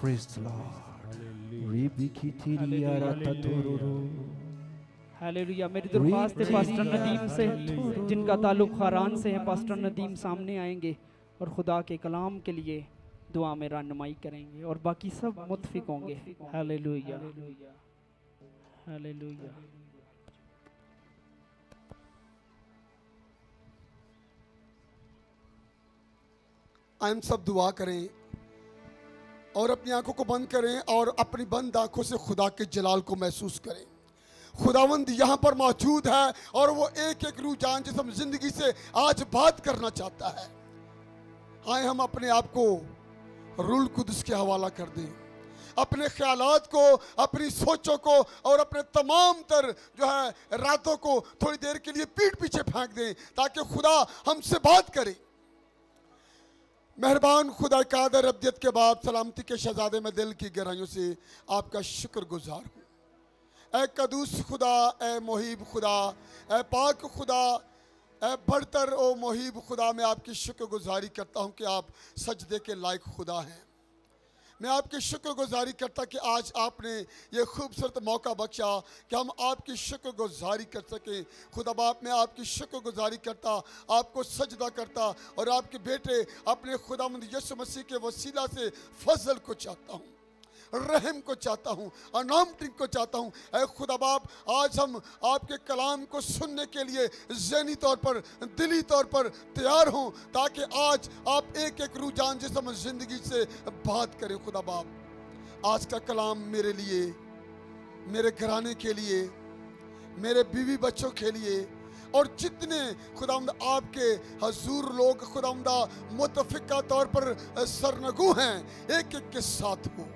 Praise the Lord. Hallelujah मेरी दरख्वास्त है पास्टर नदीम से जिनका ताल्लुक खारान से है पास्टर नदीम सामने आएंगे और खुदा के कलाम के लिए दुआ में रनुमाई करेंगे और बाकी सब मुतफिक होंगे हालेलुया हालेलुया हम सब दुआ करें और अपनी आंखों को बंद करें और अपनी बंद आंखों से खुदा के जलाल को महसूस करें खुदावंद यहाँ पर मौजूद है और वो एक एक रूह जान जिस हम जिंदगी से आज बात करना चाहता है आए हम अपने आप को रूल कुदस के हवाला कर दें अपने ख्याल को अपनी सोचों को और अपने तमाम तर जो है रातों को थोड़ी देर के लिए पीठ पीछे फेंक दें ताकि खुदा हमसे बात करे मेहरबान खुदा कादर अबदियत के बाद सलामती के शहजादे में दिल की गहराइयों से आपका शुक्र गुजार हूँ ए कदूस खुदा ए मोहिब खुदा ए पाक खुदा ए बढ़तर ओ मोहिब खुदा मैं आपकी शुक्रगुजारी करता हूँ कि आप सजदे के लायक खुदा हैं मैं आपकी शुक्रगुजारी करता कि आज आपने ये खूबसूरत मौका बख्शा कि हम आपकी शुक्रगुजारी कर सकें खुदा बाप मैं आपकी शुक्रगुजारी करता आपको सजदा करता और आपके बेटे अपने खुदा मंद यसु मसीह के वसीला से फजल को चाहता हूँ रहम को चाहता हूँ अनामटिंग को चाहता हूँ अरे खुदा बाप आज हम आपके कलाम को सुनने के लिए जहनी तौर पर दिली तौर पर तैयार हों ताकि आज आप एक एक रुझान से हम जिंदगी से बात करें खुदा बाप आज का कलाम मेरे लिए मेरे घराने के लिए मेरे बीवी बच्चों के लिए और जितने खुदामद आपके हजूर लोग खुदामदा मुतफिका तौर पर सरनगु हैं एक एक के साथ हो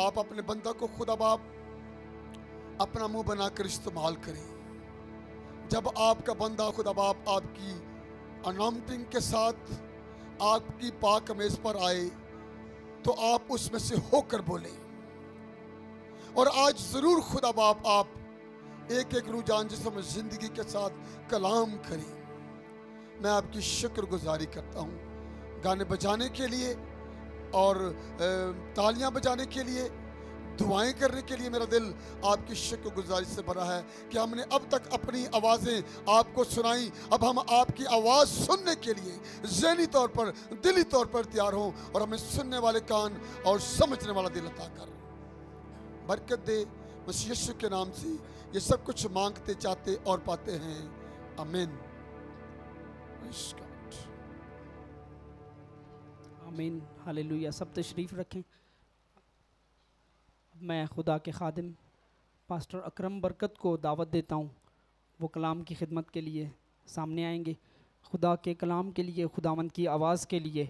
आप अपने बंदा को खुदा बाप अपना मुंह बनाकर इस्तेमाल करें जब आपका बंदा खुदा बाप आपकी अनाउंटिंग के साथ आपकी पाक मेज पर आए तो आप उसमें से होकर बोलें और आज ज़रूर खुदा बाप आप एक एक रुझान जिसम ज़िंदगी के साथ कलाम करें मैं आपकी शुक्रगुजारी करता हूँ गाने बजाने के लिए और तालियां बजाने के लिए दुआएं करने के लिए मेरा दिल आपकी शिक्र गुजारिश से भरा है कि हमने अब तक अपनी आवाज़ें आपको सुनाई अब हम आपकी आवाज़ सुनने के लिए जहनी तौर पर दिली तौर पर तैयार हों और हमें सुनने वाले कान और समझने वाला दिल अता कर बरकत दे बस यशु के नाम से ये सब कुछ मांगते चाहते और पाते हैं अमीन आमीन हाल सब तशरीफ़ रखें मैं खुदा के खादिम पास्टर अकरम बरकत को दावत देता हूँ वो कलाम की खिदमत के लिए सामने आएंगे खुदा के कलाम के लिए खुदावंद की आवाज़ के लिए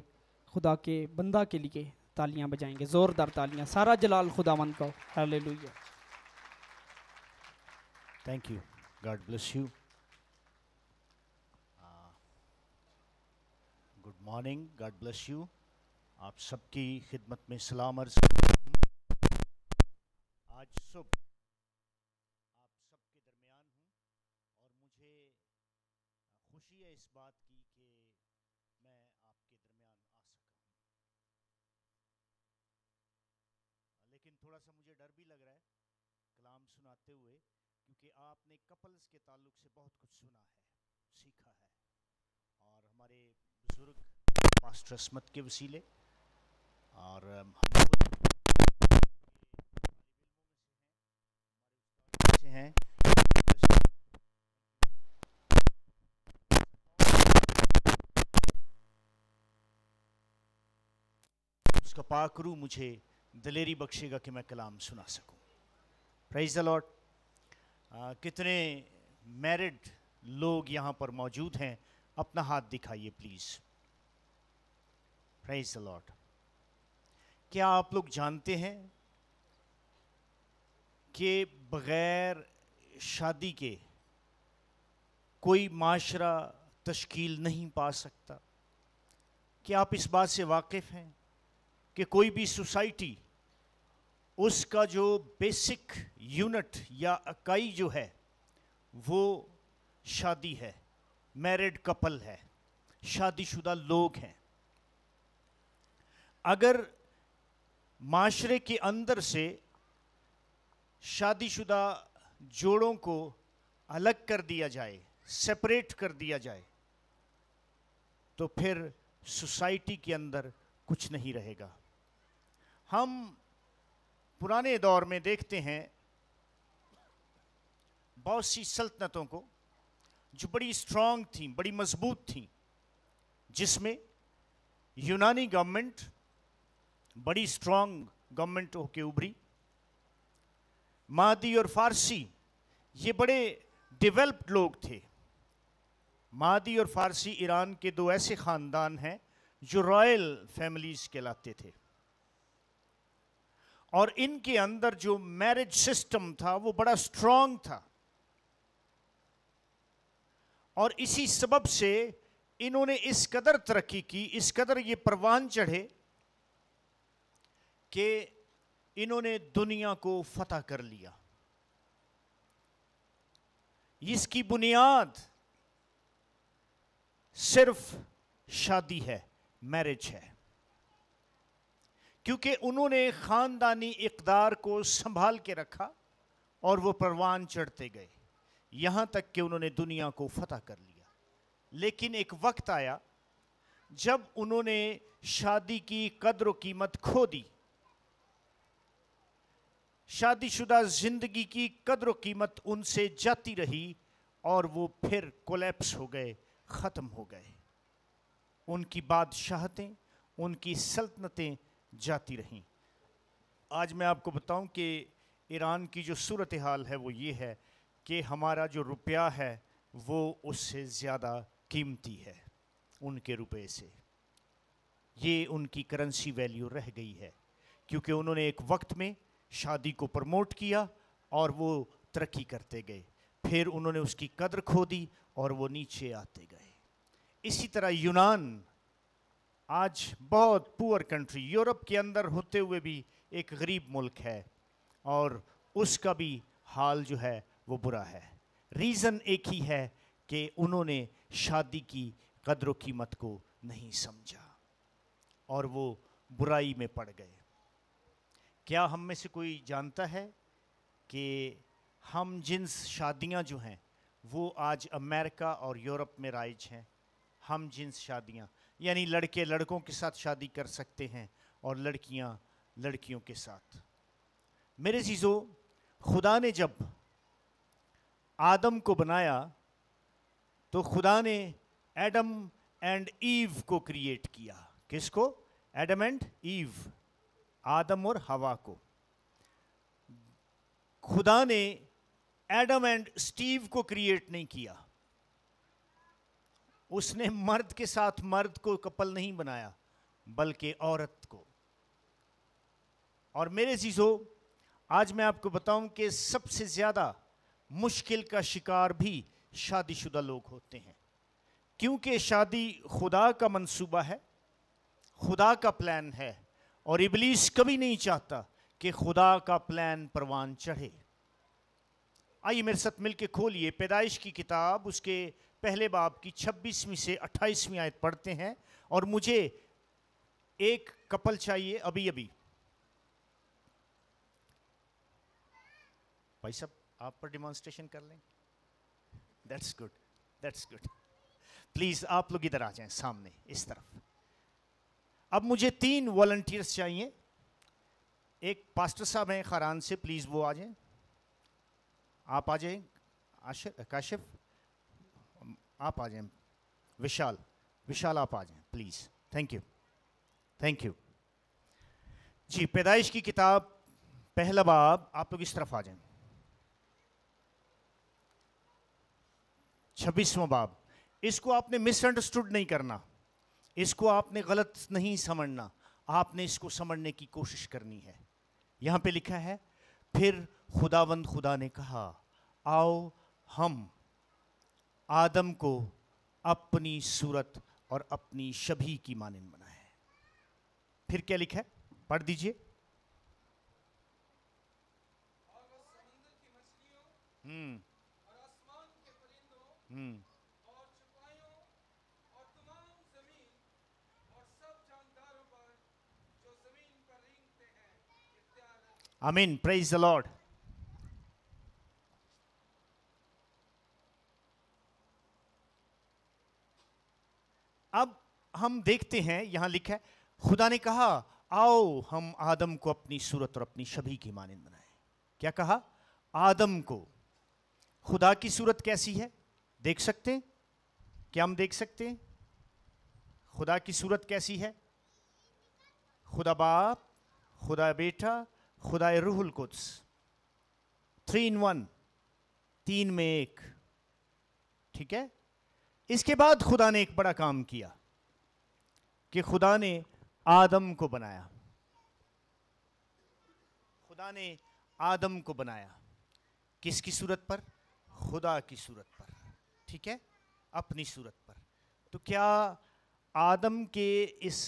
खुदा के बंदा के लिए तालियां बजाएंगे ज़ोरदार तालियां सारा जलाल खुदावंद का हाल thank you God bless you good morning God bless you आप सबकी खिदमत में सलाम अर्ज आज सुबह आप सबके दरमियान हूँ और मुझे खुशी है इस बात की कि मैं आपके दरमियान आ सका हूँ लेकिन थोड़ा सा मुझे डर भी लग रहा है कलाम सुनाते हुए क्योंकि आपने कपल्स के ताल्लुक से बहुत कुछ सुना है सीखा है और हमारे बुज़ुर्ग मास्टर असमत के वसीले और हैं उसका पाकरू मुझे दलेरी बख्शेगा कि मैं कलाम सुना सकूं प्राइज द लॉर्ड कितने मैरिड लोग यहाँ पर मौजूद हैं अपना हाथ दिखाइए प्लीज़ प्राइज द लॉर्ड क्या आप लोग जानते हैं कि बग़ैर शादी के कोई माशरा तश्कील नहीं पा सकता क्या आप इस बात से वाकिफ़ हैं कि कोई भी सोसाइटी उसका जो बेसिक यूनिट या इकाई जो है वो शादी है मैरिड कपल है शादीशुदा लोग हैं अगर माशरे के अंदर से शादीशुदा जोड़ों को अलग कर दिया जाए सेपरेट कर दिया जाए तो फिर सोसाइटी के अंदर कुछ नहीं रहेगा हम पुराने दौर में देखते हैं बहुत सी सल्तनतों को जो बड़ी स्ट्रांग थी बड़ी मजबूत थी जिसमें यूनानी गवर्नमेंट बड़ी स्ट्रांग गवर्नमेंट होके उभरी मादी और फारसी ये बड़े डेवलप्ड लोग थे मादी और फारसी ईरान के दो ऐसे ख़ानदान हैं जो रॉयल फैमिलीज़ कहलाते थे और इनके अंदर जो मैरिज सिस्टम था वो बड़ा स्ट्रांग था और इसी सबब से इन्होंने इस कदर तरक्की की इस कदर ये परवान चढ़े कि इन्होंने दुनिया को फतह कर लिया इसकी बुनियाद सिर्फ शादी है मैरिज है क्योंकि उन्होंने ख़ानदानी इकदार को संभाल के रखा और वो परवान चढ़ते गए यहाँ तक कि उन्होंने दुनिया को फतह कर लिया लेकिन एक वक्त आया जब उन्होंने शादी की कदर कीमत खो दी शादीशुदा जिंदगी की कदर कीमत उनसे जाती रही और वो फिर कोलेप्स हो गए ख़त्म हो गए उनकी बादशाहतें उनकी सल्तनतें जाती रहीं आज मैं आपको बताऊं कि ईरान की जो सूरत हाल है वो ये है कि हमारा जो रुपया है वो उससे ज़्यादा कीमती है उनके रुपए से ये उनकी करेंसी वैल्यू रह गई है क्योंकि उन्होंने एक वक्त में शादी को प्रमोट किया और वो तरक्की करते गए फिर उन्होंने उसकी कदर खो दी और वो नीचे आते गए इसी तरह यूनान आज बहुत पुअर कंट्री यूरोप के अंदर होते हुए भी एक गरीब मुल्क है और उसका भी हाल जो है वो बुरा है रीज़न एक ही है कि उन्होंने शादी की कदर कीमत को नहीं समझा और वो बुराई में पड़ गए क्या हम में से कोई जानता है कि हम जिन्स शादियां जो हैं वो आज अमेरिका और यूरोप में राइज हैं हम जिन्स शादियां यानी लड़के लड़कों के साथ शादी कर सकते हैं और लड़कियां लड़कियों के साथ मेरे चीज़ों खुदा ने जब आदम को बनाया तो खुदा ने एडम एंड ईव को क्रिएट किया किसको एडम एंड ईव आदम और हवा को खुदा ने एडम एंड स्टीव को क्रिएट नहीं किया उसने मर्द के साथ मर्द को कपल नहीं बनाया बल्कि औरत को और मेरे चीज़ों आज मैं आपको बताऊं कि सबसे ज़्यादा मुश्किल का शिकार भी शादीशुदा लोग होते हैं क्योंकि शादी खुदा का मंसूबा है खुदा का प्लान है और इबलीस कभी नहीं चाहता कि खुदा का प्लान परवान चढ़े आइए मेरे साथ मिलके खोलिए पैदाइश की किताब उसके पहले बाब की 26वीं से 28वीं आयत पढ़ते हैं और मुझे एक कपल चाहिए अभी अभी भाई साहब आप पर डिमॉन्स्ट्रेशन कर लें that's good that's good please आप लोग इधर आ जाएं सामने इस तरफ अब मुझे तीन वॉल्टियर्स चाहिए एक पास्टर साहब हैं खरान से प्लीज़ वो आ जाएं आप आ जाएं आशिफ काशिफ आप आ जाएं विशाल विशाल आप आ जाएं please thank you thank you जी पैदाइश की किताब पहला बाब आप लोग इस तरफ आ जाएं छब्बीसवा बाब इसको आपने मिसअंडरस्टूड नहीं करना इसको आपने गलत नहीं समझना आपने इसको समझने की कोशिश करनी है यहाँ पे लिखा है फिर खुदावंद खुदा ने कहा आओ हम आदम को अपनी सूरत और अपनी शबी की मानन बनाए फिर क्या लिखा है पढ़ दीजिए हम्म हम्म Amen. Praise the Lord. अब हम देखते हैं यहां लिखा है खुदा ने कहा आओ हम आदम को अपनी सूरत और अपनी छवि की मानंद बनाए क्या कहा आदम को खुदा की सूरत कैसी है देख सकते हैं क्या हम देख सकते हैं खुदा की सूरत कैसी है खुदा बाप खुदा बेटा खुदा रूहुल कुद्स थ्री इन वन तीन में एक ठीक है इसके बाद खुदा ने एक बड़ा काम किया कि खुदा ने आदम को बनाया खुदा ने आदम को बनाया किसकी सूरत पर खुदा की सूरत पर ठीक है अपनी सूरत पर तो क्या आदम के इस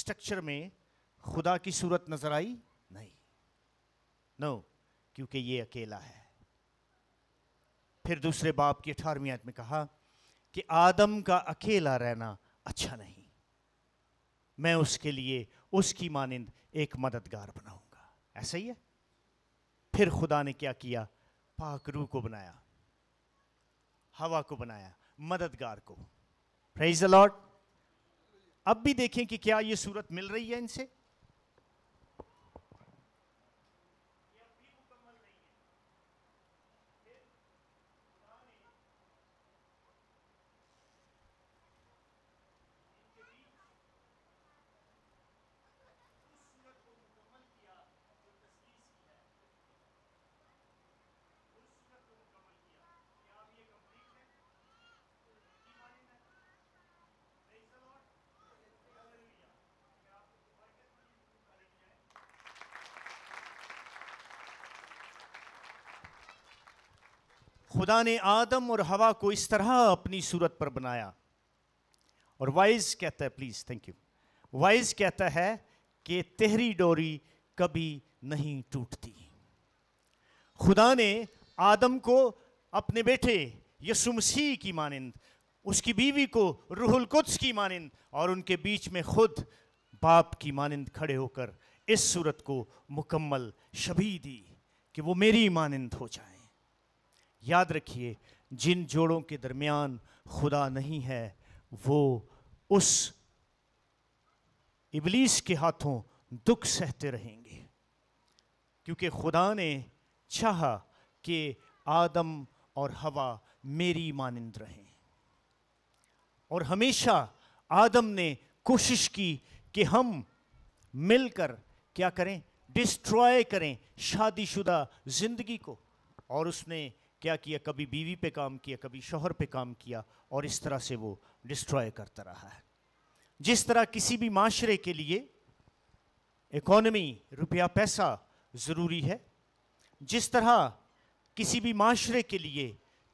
स्ट्रक्चर में खुदा की सूरत नज़र आई नो no, क्योंकि ये अकेला है फिर दूसरे बाप की अठारहवीं आयत में कहा कि आदम का अकेला रहना अच्छा नहीं मैं उसके लिए उसकी मानंद एक मददगार बनाऊंगा ऐसा ही है फिर खुदा ने क्या किया पाकरू को बनाया हवा को बनाया मददगार को प्रेज लॉर्ड अब भी देखें कि क्या यह सूरत मिल रही है इनसे खुदा ने आदम और हवा को इस तरह अपनी सूरत पर बनाया और वाइज कहता है प्लीज़ थैंक यू वाइज कहता है कि तेहरी डोरी कभी नहीं टूटती खुदा ने आदम को अपने बेटे यसु मसीह की मानंद उसकी बीवी को रूहुल कुद्स की मानंद और उनके बीच में खुद बाप की मानंद खड़े होकर इस सूरत को मुकम्मल शबी दी कि वो मेरी मानंद हो जाए याद रखिए जिन जोड़ों के दरमियान खुदा नहीं है वो उस इबलीस के हाथों दुख सहते रहेंगे क्योंकि खुदा ने चाहा कि आदम और हवा मेरी मानंद रहें और हमेशा आदम ने कोशिश की कि हम मिलकर क्या करें डिस्ट्रॉय करें शादीशुदा ज़िंदगी को और उसने क्या किया कभी बीवी पे काम किया कभी शोहर पे काम किया और इस तरह से वो डिस्ट्रॉय करता रहा है जिस तरह किसी भी माशरे के लिए इकोनमी रुपया पैसा ज़रूरी है जिस तरह किसी भी माशरे के लिए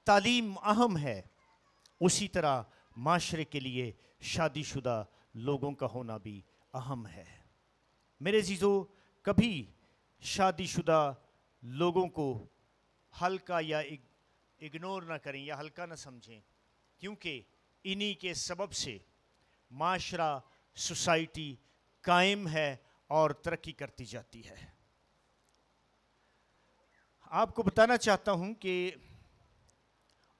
तालीम अहम है उसी तरह माशरे के लिए शादीशुदा लोगों का होना भी अहम है मेरे जीजो कभी शादीशुदा लोगों को हल्का या इग्नोर ना करें या हल्का ना समझें क्योंकि इन्हीं के सबब से माशरा सोसाइटी कायम है और तरक्की करती जाती है आपको बताना चाहता हूं कि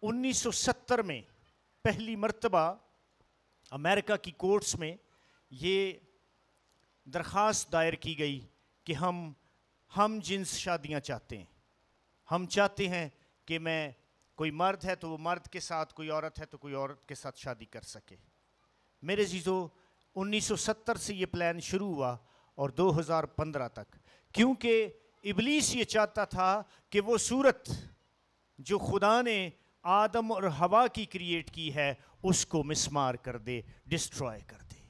1970 में पहली मर्तबा अमेरिका की कोर्ट्स में ये दरख्वास्त दायर की गई कि हम हम जिन्स शादियां चाहते हैं हम चाहते हैं कि मैं कोई मर्द है तो वो मर्द के साथ कोई औरत है तो कोई औरत के साथ शादी कर सके मेरे जीजो 1970 से ये प्लान शुरू हुआ और 2015 तक क्योंकि इबलीस ये चाहता था कि वो सूरत जो खुदा ने आदम और हवा की क्रिएट की है उसको मिसमार कर दे डिस्ट्रॉय कर दे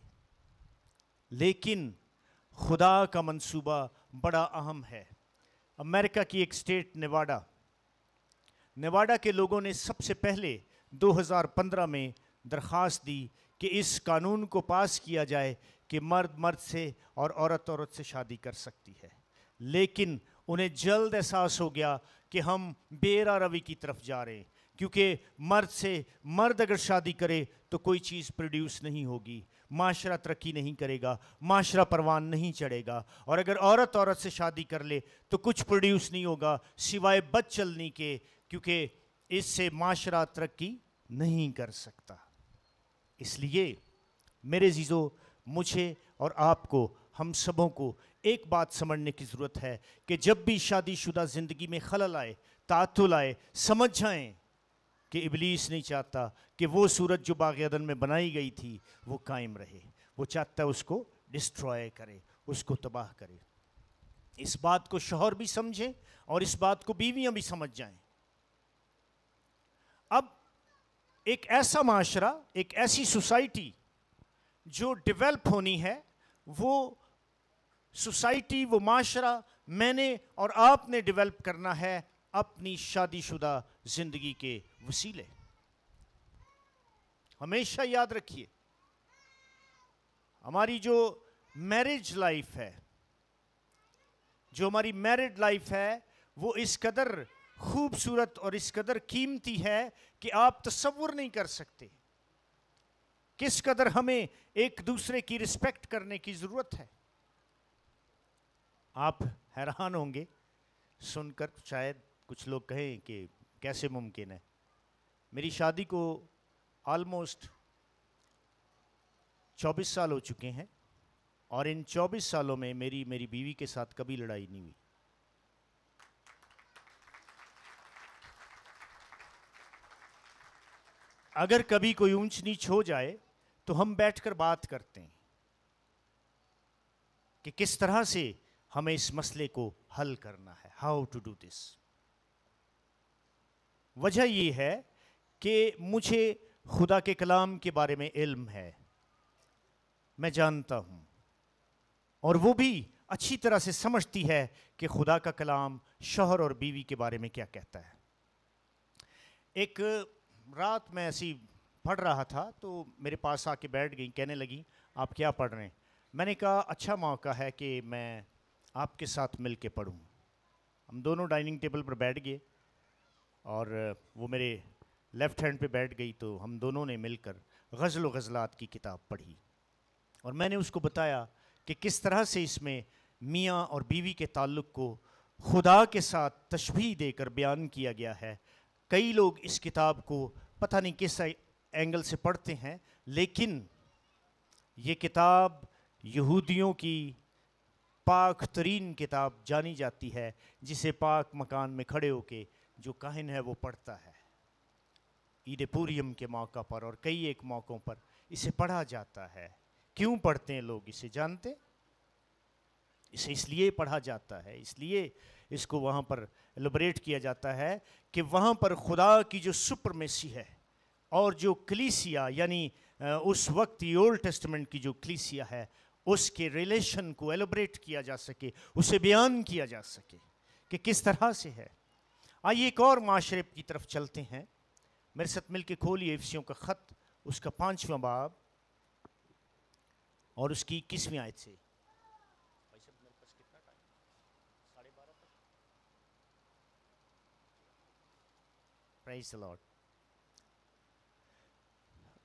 लेकिन खुदा का मंसूबा बड़ा अहम है अमेरिका की एक स्टेट नेवाडा नेवाडा के लोगों ने सबसे पहले 2015 में दरख्वास्त दी कि इस कानून को पास किया जाए कि मर्द मर्द से और औरत औरत से शादी कर सकती है लेकिन उन्हें जल्द एहसास हो गया कि हम बेरा रवि की तरफ जा रहे हैं क्योंकि मर्द से मर्द अगर शादी करे तो कोई चीज़ प्रोड्यूस नहीं होगी माशरा तरक्की नहीं करेगा माशरा परवान नहीं चढ़ेगा और अगर औरत औरत से शादी कर ले तो कुछ प्रोड्यूस नहीं होगा सिवाय बद चलने के क्योंकि इससे माशरा तरक्की नहीं कर सकता इसलिए मेरे जीजो मुझे और आपको हम सबों को एक बात समझने की ज़रूरत है कि जब भी शादीशुदा ज़िंदगी में खलल आए तातुल आए समझ जाएँ कि इबलीस नहीं चाहता कि वो सूरत जो बागन में बनाई गई थी वो कायम रहे वो चाहता है उसको डिस्ट्रॉय करे उसको तबाह करे इस बात को शोहर भी समझें और इस बात को बीवियां भी समझ जाएं अब एक ऐसा माशरा एक ऐसी सोसाइटी जो डेवलप होनी है वो सोसाइटी वो माशरा मैंने और आपने डेवलप करना है अपनी शादीशुदा ज़िंदगी के वसीले हमेशा याद रखिए हमारी जो मैरिज लाइफ है जो हमारी मैरिड लाइफ है वो इस कदर खूबसूरत और इस कदर कीमती है कि आप तस्वुर नहीं कर सकते किस कदर हमें एक दूसरे की रिस्पेक्ट करने की ज़रूरत है आप हैरान होंगे सुनकर शायद कुछ लोग कहें कि कैसे मुमकिन है मेरी शादी को ऑलमोस्ट 24 साल हो चुके हैं और इन 24 सालों में मेरी मेरी बीवी के साथ कभी लड़ाई नहीं हुई अगर कभी कोई ऊंच नीच हो जाए तो हम बैठकर बात करते हैं कि किस तरह से हमें इस मसले को हल करना है हाउ टू डू दिस वजह यह है कि मुझे खुदा के कलाम के बारे में इल्म है मैं जानता हूँ और वो भी अच्छी तरह से समझती है कि खुदा का कलाम शोहर और बीवी के बारे में क्या कहता है एक रात मैं ऐसी पढ़ रहा था तो मेरे पास आके बैठ गई कहने लगी आप क्या पढ़ रहे हैं मैंने कहा अच्छा मौका है कि मैं आपके साथ मिल के पढ़ूँ हम दोनों डाइनिंग टेबल पर बैठ गए और वो मेरे लेफ्ट हैंड पे बैठ गई तो हम दोनों ने मिलकर गज़ल गज़लात की किताब पढ़ी और मैंने उसको बताया कि किस तरह से इसमें मियाँ और बीवी के ताल्लुक़ को खुदा के साथ तशबी देकर बयान किया गया है कई लोग इस किताब को पता नहीं किस एंगल से पढ़ते हैं लेकिन ये किताब यहूदियों की पाक तरीन किताब जानी जाती है जिसे पाक मकान में खड़े होके जो कहन है वो पढ़ता है ईद पूरीम के मौका पर और कई एक मौक़ों पर इसे पढ़ा जाता है क्यों पढ़ते हैं लोग इसे जानते इसे इसलिए पढ़ा जाता है इसलिए इसको वहाँ पर एलिब्रेट किया जाता है कि वहाँ पर खुदा की जो सुप्रमेसी है और जो क्लीसिया यानी उस वक्त ओल्ड टेस्टमेंट की जो क्लीसिया है उसके रिलेशन को एलोबरेट किया जा सके उसे बयान किया जा सके कि किस तरह से है आइए एक और माशरे की तरफ चलते हैं मेरे साथ मिल के खोलिए इफ्सियों का ख़त उसका पाँचवा बाब और उसकी इक्कीसवीं आयत से लॉर्ड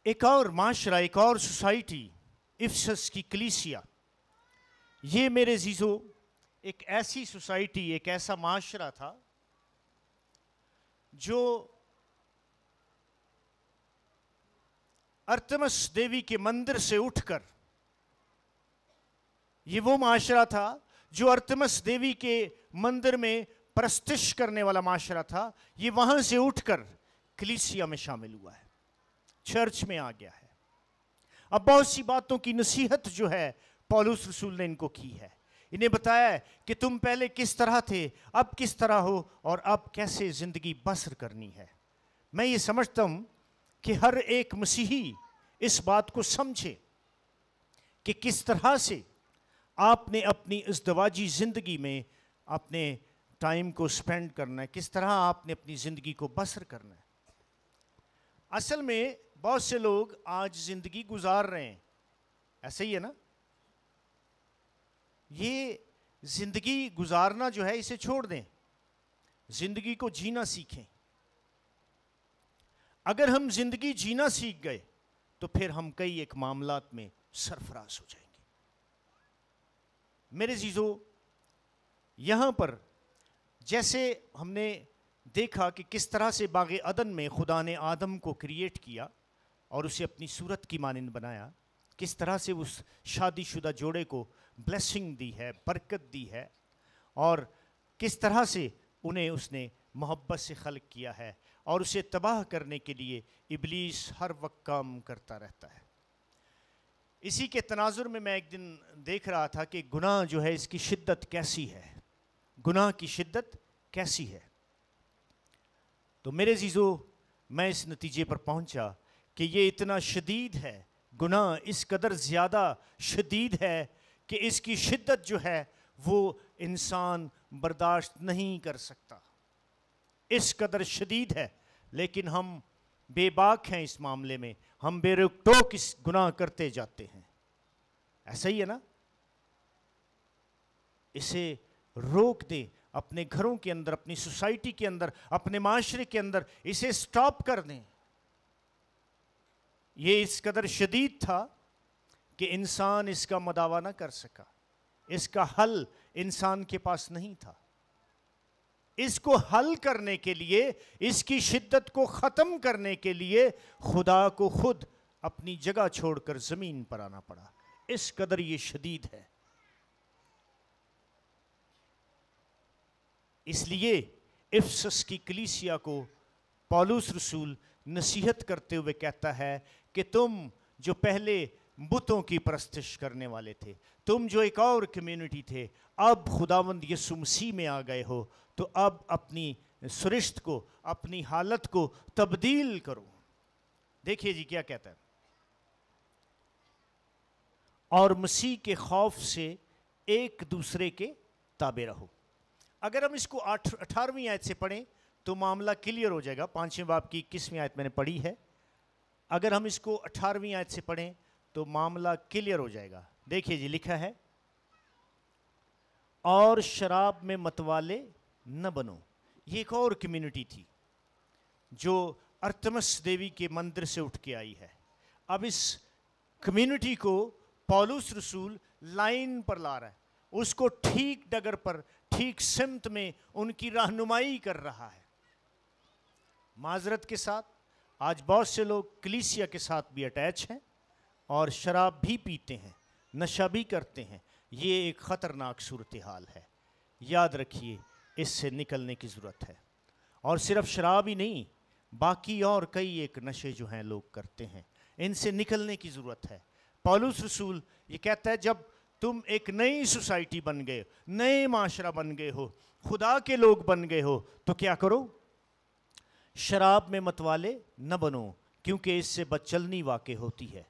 एक और माशरा एक और सोसाइटी इफ्सस की कलीसिया ये मेरे जीजो एक ऐसी सोसाइटी एक ऐसा माशरा था जो अर्तमस देवी के मंदिर से उठकर ये वो माशरा था जो अर्तमस देवी के मंदिर में प्रस्तिश करने वाला माशरा था ये वहां से उठकर कलिसिया में शामिल हुआ है चर्च में आ गया है अब बहुत सी बातों की नसीहत जो है पॉलूस रसूल ने इनको की है इन्हें बताया कि तुम पहले किस तरह थे अब किस तरह हो और अब कैसे ज़िंदगी बसर करनी है मैं ये समझता हूं कि हर एक मसीही इस बात को समझे कि किस तरह से आपने अपनी इस दवाजी ज़िंदगी में अपने टाइम को स्पेंड करना है किस तरह आपने अपनी ज़िंदगी को बसर करना है असल में बहुत से लोग आज ज़िंदगी गुजार रहे हैं ऐसे ही है ना ये ज़िंदगी गुजारना जो है इसे छोड़ दें ज़िंदगी को जीना सीखें अगर हम जिंदगी जीना सीख गए तो फिर हम कई एक मामला में सरफराज हो जाएंगे मेरे जीजो यहाँ पर जैसे हमने देखा कि किस तरह से बाग अदन में खुदा ने आदम को क्रिएट किया और उसे अपनी सूरत की मानंद बनाया किस तरह से उस शादीशुदा जोड़े को ब्लेसिंग दी है बरकत दी है और किस तरह से उन्हें उसने मोहब्बत से खल किया है और उसे तबाह करने के लिए इबलीस हर वक्त काम करता रहता है इसी के तनाजुर में मैं एक दिन देख रहा था कि गुनाह जो है इसकी शिद्दत कैसी है गुनाह की शिद्दत कैसी है तो मेरे जीज़ो मैं इस नतीजे पर पहुंचा कि ये इतना शदीद है गुनाह इस कदर ज़्यादा शदीद है कि इसकी शिद्दत जो है वो इंसान बर्दाश्त नहीं कर सकता इस कदर शदीद है लेकिन हम बेबाक हैं इस मामले में हम बेरोकटोक इस गुनाह करते जाते हैं ऐसा ही है ना इसे रोक दें अपने घरों के अंदर अपनी सोसाइटी के अंदर अपने माशरे के अंदर इसे स्टॉप कर दें यह इस कदर शदीद था कि इंसान इसका मदावा ना कर सका इसका हल इंसान के पास नहीं था इसको हल करने के लिए इसकी शिद्दत को ख़त्म करने के लिए खुदा को खुद अपनी जगह छोड़कर ज़मीन पर आना पड़ा इस कदर ये शदीद है इसलिए इफ्सस की कलीसिया को पॉलूस रसूल नसीहत करते हुए कहता है कि तुम जो पहले बुतों की प्रस्तिश करने वाले थे तुम जो एक और कम्युनिटी थे अब खुदावंद यसु मसीह में आ गए हो तो अब अपनी सुरिश्त को अपनी हालत को तब्दील करो देखिए जी क्या कहता है और मसीह के खौफ से एक दूसरे के ताबे रहो अगर हम इसको आठ अठारहवीं आयत से पढ़ें तो मामला क्लियर हो जाएगा पांचवें बाप की इक्कीसवीं आयत मैंने पढ़ी है अगर हम इसको अठारहवीं आयत से पढ़ें तो मामला क्लियर हो जाएगा देखिए जी लिखा है और शराब में मतवाले न बनो ये एक और कम्युनिटी थी जो अर्थमस देवी के मंदिर से उठ के आई है अब इस कम्युनिटी को पॉलूस रसूल लाइन पर ला रहा है उसको ठीक डगर पर ठीक सिमत में उनकी रहनुमाई कर रहा है माजरत के साथ आज बहुत से लोग कलीसिया के साथ भी अटैच हैं और शराब भी पीते हैं नशा भी करते हैं ये एक ख़तरनाक सूरत हाल है याद रखिए इससे निकलने की ज़रूरत है और सिर्फ शराब ही नहीं बाकी और कई एक नशे जो हैं लोग करते हैं इनसे निकलने की ज़रूरत है पालूस रसूल ये कहता है जब तुम एक नई सोसाइटी बन गए नए माशरा बन गए हो खुदा के लोग बन गए हो तो क्या करो शराब में मतवाले न बनो क्योंकि इससे बदचलनी वाक़ होती है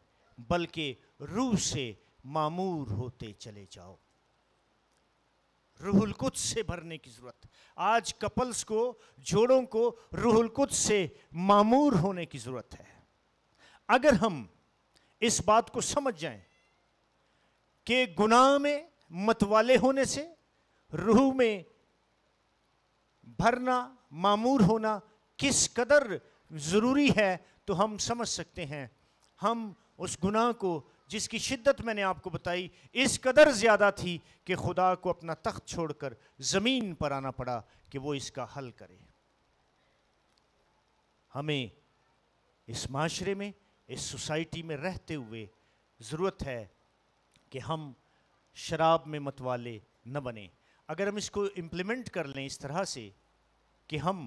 बल्कि रूह से मामूर होते चले जाओ रूहुल कुछ से भरने की ज़रूरत आज कपल्स को जोड़ों को रूहुल कुद्स से मामूर होने की ज़रूरत है अगर हम इस बात को समझ जाएं कि गुनाह में मतवाले होने से रूह में भरना मामूर होना किस कदर ज़रूरी है तो हम समझ सकते हैं हम उस गुनाह को जिसकी शिद्दत मैंने आपको बताई इस कदर ज़्यादा थी कि खुदा को अपना तख्त छोड़कर ज़मीन पर आना पड़ा कि वो इसका हल करे हमें इस माशरे में इस सोसाइटी में रहते हुए ज़रूरत है कि हम शराब में मतवाले न बने अगर हम इसको इम्प्लीमेंट कर लें इस तरह से कि हम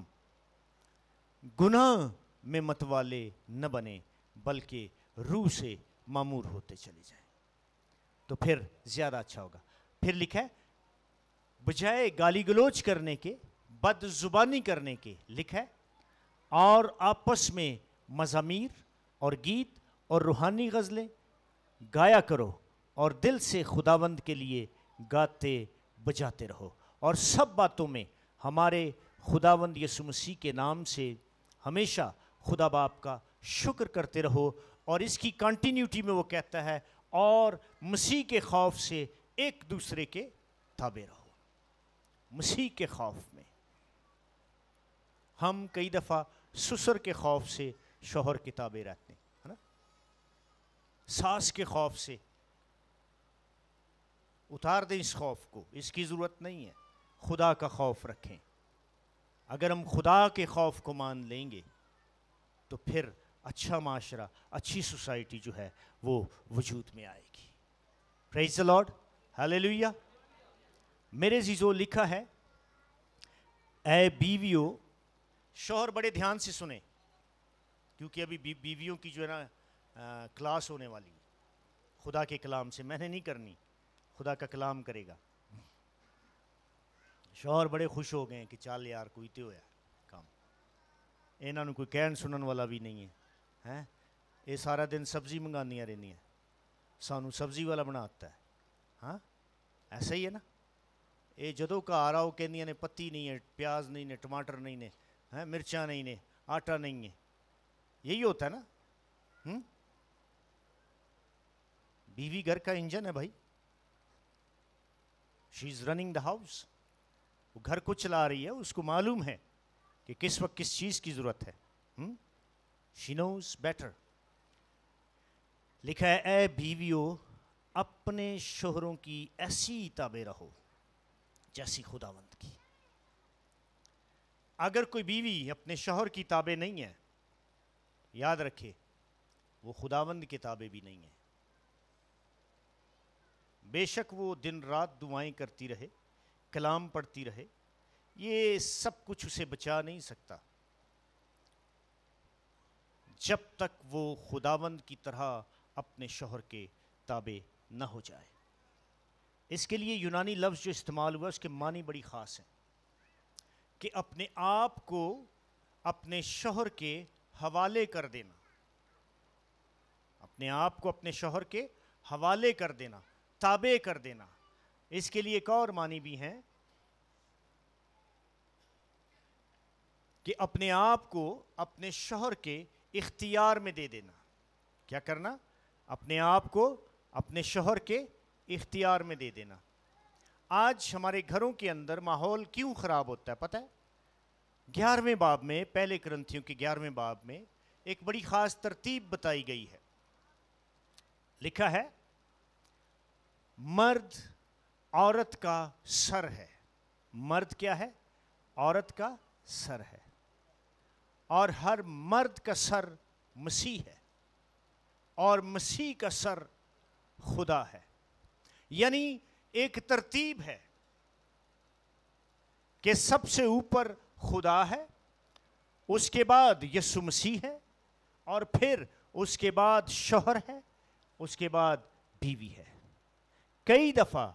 गुनाह में मतवाले न बने बल्कि रूह से मामूर होते चले जाएं तो फिर ज़्यादा अच्छा होगा फिर लिखा है बजाय गाली गलोच करने के बदजुबानी करने के लिखा है और आपस में मजामीर और गीत और रूहानी गज़लें गाया करो और दिल से खुदावंद के लिए गाते बजाते रहो और सब बातों में हमारे खुदावंद यसु मसीह के नाम से हमेशा खुदा बाप का शुक्र करते रहो और इसकी कंटिन्यूटी में वो कहता है और मसीह के खौफ से एक दूसरे के ताबे रहो मसीह के खौफ में हम कई दफ़ा ससुर के खौफ से शोहर के ताबे रहते हैं है ना सास के खौफ से उतार दें इस खौफ को इसकी ज़रूरत नहीं है खुदा का खौफ रखें अगर हम खुदा के खौफ को मान लेंगे तो फिर अच्छा माशरा अच्छी सोसाइटी जो है वो वजूद में आएगी प्रेज द लॉर्ड हालेलुया मेरे जीजो लिखा है ए बीवियो शोहर बड़े ध्यान से सुने क्योंकि अभी बी, बीवियों की जो है ना आ, क्लास होने वाली खुदा के कलाम से मैंने नहीं करनी खुदा का कलाम करेगा शोहर बड़े खुश हो गए कि चल यार कोई तो होया काम इन्हों कोई कहन सुनने वाला भी नहीं है है ये सारा दिन सब्जी मंगानिया रहनिया सानू सब्जी वाला बना दता है हाँ ऐसा ही है ना ये जो घर आओ क्या ने पत्ती नहीं है प्याज नहीं ने टमाटर नहीं ने हैं मिर्चा नहीं ने आटा नहीं है यही होता है ना हम्म बीवी घर का इंजन है भाई she is running the house वो घर को चला रही है उसको मालूम है कि किस वक्त किस चीज़ की जरूरत है हम्म शी नोज बेटर लिखा है ए बीवियो अपने शोहरों की ऐसी ताबे रहो जैसी खुदावंत की अगर कोई बीवी अपने शोहर की ताबे नहीं है याद रखे वो खुदावंद के ताबे भी नहीं है बेशक वो दिन रात दुआएं करती रहे कलाम पढ़ती रहे ये सब कुछ उसे बचा नहीं सकता जब तक वो खुदावंद की तरह अपने शोहर के ताबे न हो जाए इसके लिए यूनानी लफ्ज़ जो इस्तेमाल हुआ उसके मानी बड़ी ख़ास हैं कि अपने आप को अपने शोहर के हवाले कर देना अपने आप को अपने शोहर के हवाले कर देना ताबे कर देना इसके लिए एक और मानी भी हैं कि अपने आप को अपने शोहर के इख्तियार में दे देना क्या करना अपने आप को अपने शोहर के इख्तियार में दे देना आज हमारे घरों के अंदर माहौल क्यों ख़राब होता है पता है ग्यारहवें बाब में पहले ग्रंथियों के ग्यारहवें बाब में एक बड़ी ख़ास तरतीब बताई गई है लिखा है मर्द औरत का सर है मर्द क्या है औरत का सर है और हर मर्द का सर मसीह है और मसीह का सर खुदा है यानी एक तरतीब है कि सबसे ऊपर खुदा है उसके बाद यसु मसीह है और फिर उसके बाद शोहर है उसके बाद बीवी है कई दफ़ा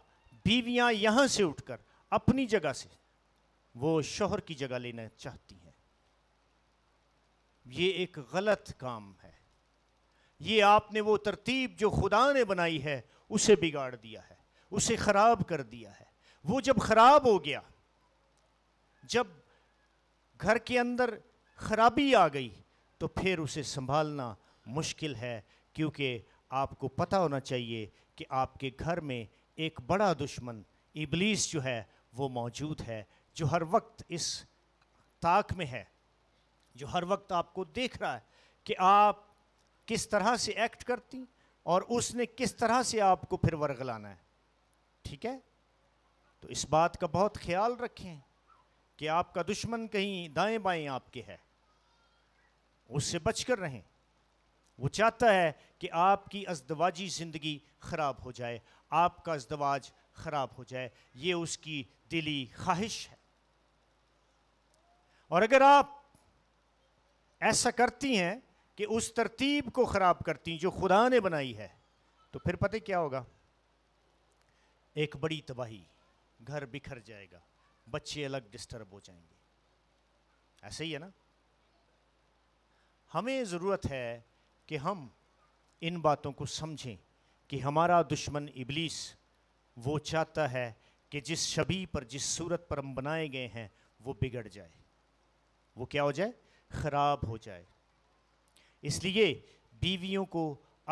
बीवियां यहाँ से उठकर अपनी जगह से वो शोहर की जगह लेना चाहती हैं ये एक गलत काम है ये आपने वो तरतीब जो खुदा ने बनाई है उसे बिगाड़ दिया है उसे ख़राब कर दिया है वो जब ख़राब हो गया जब घर के अंदर खराबी आ गई तो फिर उसे संभालना मुश्किल है क्योंकि आपको पता होना चाहिए कि आपके घर में एक बड़ा दुश्मन इबलीस जो है वो मौजूद है जो हर वक्त इस ताक में है जो हर वक्त आपको देख रहा है कि आप किस तरह से एक्ट करती और उसने किस तरह से आपको फिर वर्गलाना है ठीक है तो इस बात का बहुत ख्याल रखें कि आपका दुश्मन कहीं दाएं बाएं आपके है उससे बचकर रहें वो चाहता है कि आपकी अजदवाजी ज़िंदगी ख़राब हो जाए आपका अजदवाज ख़राब हो जाए ये उसकी दिली ख्वाहिश है और अगर आप ऐसा करती हैं कि उस तरतीब को ख़राब करती जो खुदा ने बनाई है तो फिर पता क्या होगा एक बड़ी तबाही घर बिखर जाएगा बच्चे अलग डिस्टर्ब हो जाएंगे ऐसे ही है ना हमें ज़रूरत है कि हम इन बातों को समझें कि हमारा दुश्मन इबलीस वो चाहता है कि जिस छवि पर जिस सूरत पर हम बनाए गए हैं वो बिगड़ जाए वो क्या हो जाए ख़राब हो जाए इसलिए बीवियों को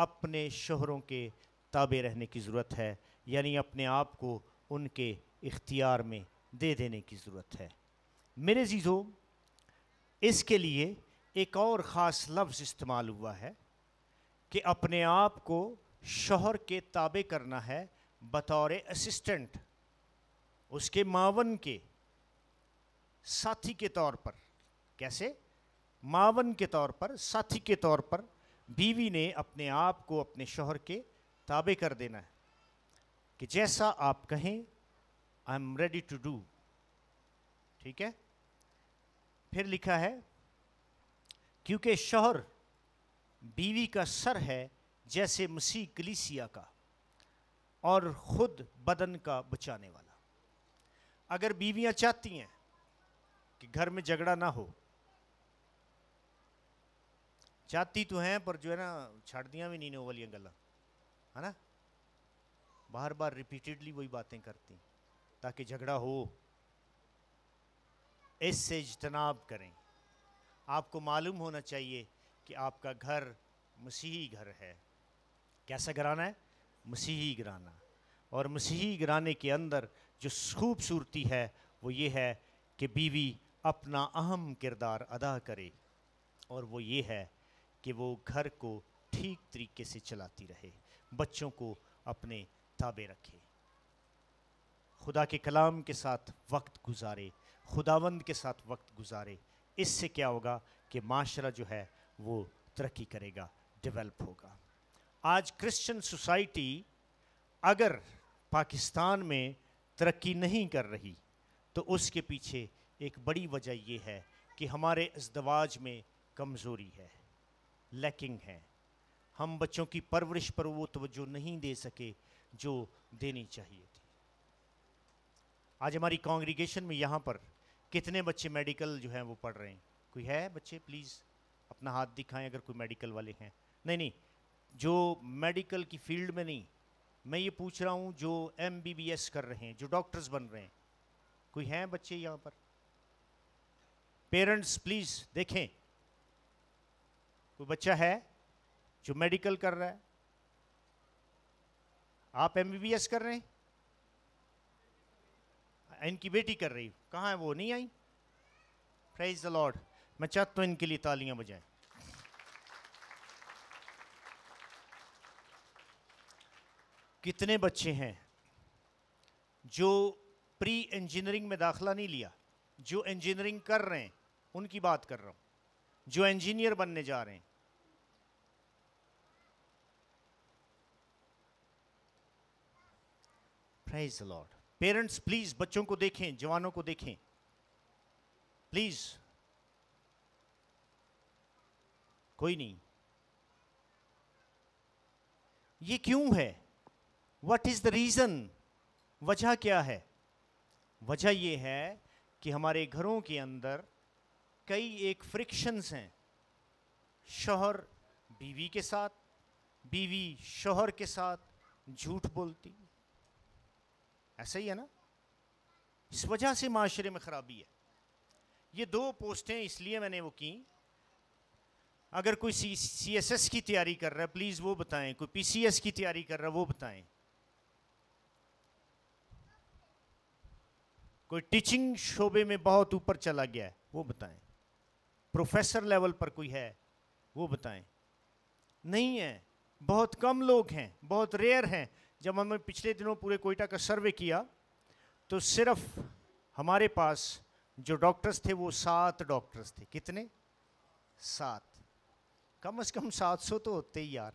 अपने शोहरों के ताबे रहने की ज़रूरत है यानी अपने आप को उनके इख्तियार में दे देने की ज़रूरत है मेरे जीजो इसके लिए एक और ख़ास लफ्ज़ इस्तेमाल हुआ है कि अपने आप को शोहर के ताबे करना है बतौर असिस्टेंट उसके मावन के साथी के तौर पर कैसे मावन के तौर पर साथी के तौर पर बीवी ने अपने आप को अपने शोहर के ताबे कर देना है कि जैसा आप कहें I am ready to do ठीक है फिर लिखा है क्योंकि शोहर बीवी का सर है जैसे मसीह कलीसिया का और ख़ुद बदन का बचाने वाला अगर बीवियां चाहती हैं कि घर में झगड़ा ना हो चाहती तो ਹੈ पर जो है ना ਛੱਡਦੀਆਂ भी नहीं ਨੇ वो वाली गल है ना बार बार रिपीटेडली वही बातें करती ताकि झगड़ा हो इससे इजतनाब करें आपको मालूम होना चाहिए कि आपका घर मसीही घर है कैसा घराना है मसीही घराना और मसीही घराने के अंदर जो खूबसूरती है वो ये है कि बीवी अपना अहम किरदार अदा करे और वो ये है कि वो घर को ठीक तरीके से चलाती रहे बच्चों को अपने ताबे रखे खुदा के कलाम के साथ वक्त गुजारे खुदावंद के साथ वक्त गुजारे इससे क्या होगा कि माशरा जो है वो तरक्की करेगा डेवलप होगा आज क्रिश्चियन सोसाइटी अगर पाकिस्तान में तरक्की नहीं कर रही तो उसके पीछे एक बड़ी वजह यह है कि हमारे अजदवाज में कमज़ोरी है लैकिंग है हम बच्चों की परवरिश पर वो तवज्जो नहीं दे सके जो देनी चाहिए थी आज हमारी कांग्रीगेशन में यहाँ पर कितने बच्चे मेडिकल जो हैं वो पढ़ रहे हैं कोई है बच्चे प्लीज़ अपना हाथ दिखाएं अगर कोई मेडिकल वाले हैं नहीं नहीं जो मेडिकल की फील्ड में नहीं मैं ये पूछ रहा हूँ जो एम कर रहे हैं जो डॉक्टर्स बन रहे हैं कोई हैं बच्चे यहाँ पर पेरेंट्स प्लीज़ देखें कोई बच्चा है जो मेडिकल कर रहा है आप एम कर रहे हैं इनकी बेटी कर रही कहाँ है वो नहीं आई प्रेज द लॉर्ड मैं चाहता हूँ इनके लिए तालियां बजाएं कितने बच्चे हैं जो प्री इंजीनियरिंग में दाखला नहीं लिया जो इंजीनियरिंग कर रहे हैं उनकी बात कर रहा हूँ जो इंजीनियर बनने जा रहे हैं प्राइज लॉर्ड पेरेंट्स प्लीज बच्चों को देखें जवानों को देखें प्लीज कोई नहीं ये क्यों है वट इज़ द रीज़न वजह क्या है वजह यह है कि हमारे घरों के अंदर कई एक फ्रिक्शंस हैं शोहर बीवी के साथ बीवी शोहर के साथ झूठ बोलती ऐसा ही है ना इस वजह से माशरे में ख़राबी है ये दो पोस्टें इसलिए मैंने वो की अगर कोई सी सी एस एस की तैयारी कर रहा है प्लीज़ वो बताएं कोई पी सी एस की तैयारी कर रहा है वो बताएं कोई टीचिंग शोबे में बहुत ऊपर चला गया है वो बताएं प्रोफेसर लेवल पर कोई है वो बताएं नहीं है बहुत कम लोग हैं बहुत रेयर हैं जब हमने पिछले दिनों पूरे कोयटा का सर्वे किया तो सिर्फ हमारे पास जो डॉक्टर्स थे वो सात डॉक्टर्स थे कितने सात कम से कम सात सौ तो होते ही यार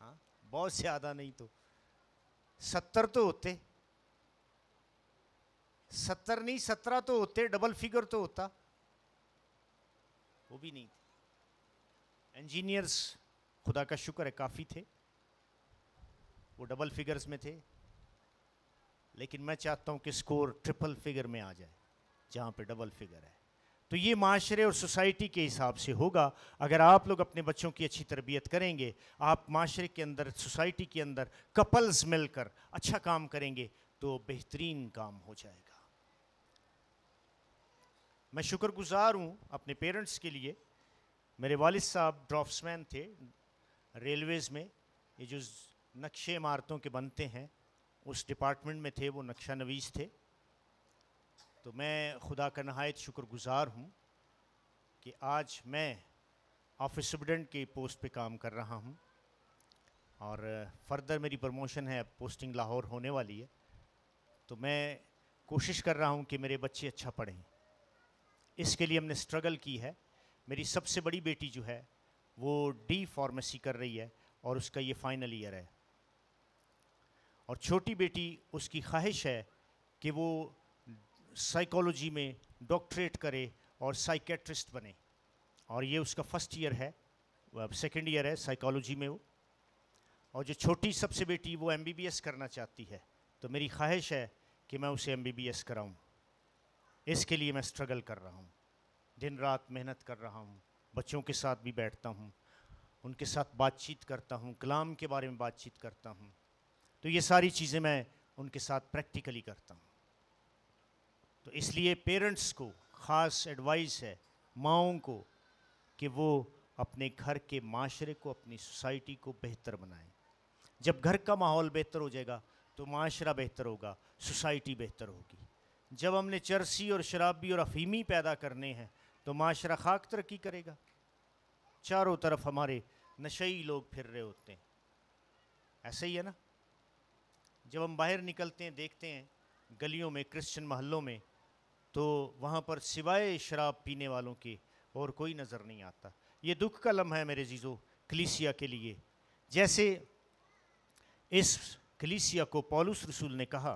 हाँ बहुत ज़्यादा नहीं तो सत्तर तो होते सत्तर नहीं सत्रह तो होते डबल फिगर तो होता वो भी नहीं थे इंजीनियर्स खुदा का शुक्र है काफ़ी थे वो डबल फिगर्स में थे लेकिन मैं चाहता हूं कि स्कोर ट्रिपल फिगर में आ जाए जहां पे डबल फिगर है तो ये माशरे और सोसाइटी के हिसाब से होगा अगर आप लोग अपने बच्चों की अच्छी तरबियत करेंगे आप माशरे के अंदर सोसाइटी के अंदर कपल्स मिलकर अच्छा काम करेंगे तो बेहतरीन काम हो जाएगा मैं शुक्रगुजार हूँ अपने पेरेंट्स के लिए मेरे वालिद साहब ड्राफ्ट थे रेलवेज़ में ये जो नक्शे इमारतों के बनते हैं उस डिपार्टमेंट में थे वो नक्शा नवीस थे तो मैं खुदा का नहायत शुक्रगुज़ार हूँ कि आज मैं ऑफिस स्टूडेंट की पोस्ट पे काम कर रहा हूँ और फर्दर मेरी प्रमोशन है पोस्टिंग लाहौर होने वाली है तो मैं कोशिश कर रहा हूँ कि मेरे बच्चे अच्छा पढ़ें इसके लिए हमने स्ट्रगल की है मेरी सबसे बड़ी बेटी जो है वो डी फार्मेसी कर रही है और उसका ये फाइनल ईयर है और छोटी बेटी उसकी ख्वाहिश है कि वो साइकोलॉजी में डॉक्टरेट करे और साइकेट्रिस्ट बने और ये उसका फर्स्ट ईयर है अब सेकेंड ईयर है साइकोलॉजी में वो और जो छोटी सबसे बेटी वो एम करना चाहती है तो मेरी ख्वाहिश है कि मैं उसे एम कराऊँ इसके लिए मैं स्ट्रगल कर रहा हूँ दिन रात मेहनत कर रहा हूँ बच्चों के साथ भी बैठता हूँ उनके साथ बातचीत करता हूँ कलाम के बारे में बातचीत करता हूँ तो ये सारी चीज़ें मैं उनके साथ प्रैक्टिकली करता हूँ तो इसलिए पेरेंट्स को ख़ास एडवाइस है माओं को कि वो अपने घर के माशरे को अपनी सोसाइटी को बेहतर बनाएं जब घर का माहौल बेहतर हो जाएगा तो माशरा बेहतर होगा सोसाइटी बेहतर होगी जब हमने चरसी और शराबी और अफीमी पैदा करने हैं तो माशरा खाक तरक्की करेगा चारों तरफ हमारे नशई लोग फिर रहे होते हैं ऐसे ही है ना जब हम बाहर निकलते हैं देखते हैं गलियों में क्रिश्चियन मोहल्लों में तो वहाँ पर सिवाय शराब पीने वालों के और कोई नज़र नहीं आता ये दुख का लम्हा है मेरे जीजो कलीसिया के लिए जैसे इस कलीसिया को पॉलुस रसूल ने कहा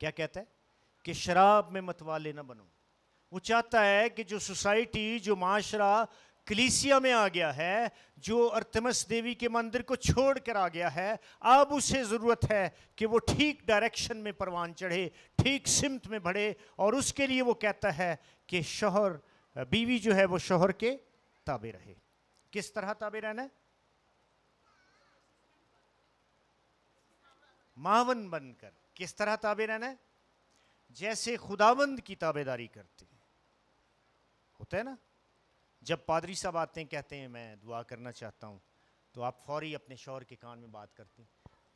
क्या कहता है कि शराब में मतवाले ना बनो वो चाहता है कि जो सोसाइटी जो माशरा कलीसिया में आ गया है जो अर्तमस देवी के मंदिर को छोड़कर आ गया है अब उसे ज़रूरत है कि वो ठीक डायरेक्शन में परवान चढ़े ठीक सिमत में बढ़े और उसके लिए वो कहता है कि शोहर बीवी जो है वो शोहर के ताबे रहे किस तरह ताबे रहना है मावन बनकर किस तरह ताबे रहना है जैसे खुदावंद की ताबेदारी करते हैं होता है ना जब पादरी साहब आते हैं कहते हैं मैं दुआ करना चाहता हूँ तो आप फौरी अपने शोर के कान में बात करते हैं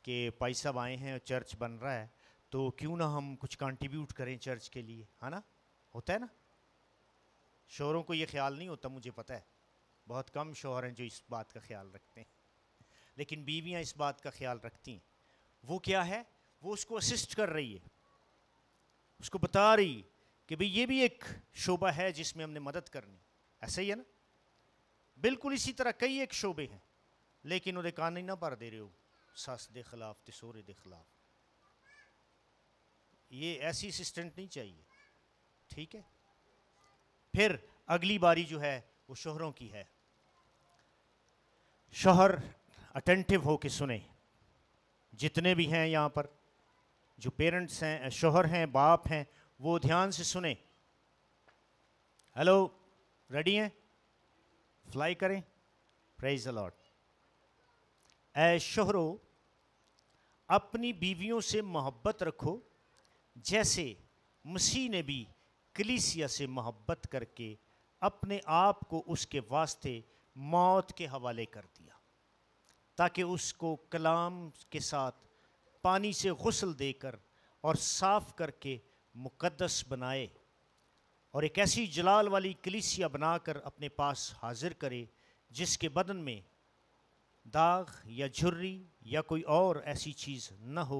कि भाई साहब आए हैं और चर्च बन रहा है तो क्यों ना हम कुछ कंट्रीब्यूट करें चर्च के लिए है ना होता है ना शोरों को ये ख्याल नहीं होता मुझे पता है बहुत कम शोहर हैं जो इस बात का ख्याल रखते हैं लेकिन बीवियाँ इस बात का ख्याल रखती हैं वो क्या है वो उसको असिस्ट कर रही है उसको बता रही कि भाई ये भी एक शोबा है जिसमें हमने मदद करनी ऐसे ही है ना बिल्कुल इसी तरह कई एक शोबे हैं लेकिन वो कान ही ना भर दे रहे हो सस के खिलाफ तो सोहरे के खिलाफ ये ऐसी असिस्टेंट नहीं चाहिए ठीक है फिर अगली बारी जो है वो शोहरों की है शोहर अटेंटिव हो के सुने जितने भी हैं यहाँ पर जो पेरेंट्स हैं शोहर हैं बाप हैं वो ध्यान से सुने हेलो रेडी हैं फ्लाई करें प्रेज अलॉट ए शोहरो अपनी बीवियों से मोहब्बत रखो जैसे मसीह ने भी कलीसिया से मोहब्बत करके अपने आप को उसके वास्ते मौत के हवाले कर दिया ताकि उसको कलाम के साथ पानी से गसल देकर और साफ करके मुकद्दस बनाए और एक ऐसी जलाल वाली कलीसिया बनाकर अपने पास हाजिर करे जिसके बदन में दाग या झुर्री या कोई और ऐसी चीज़ न हो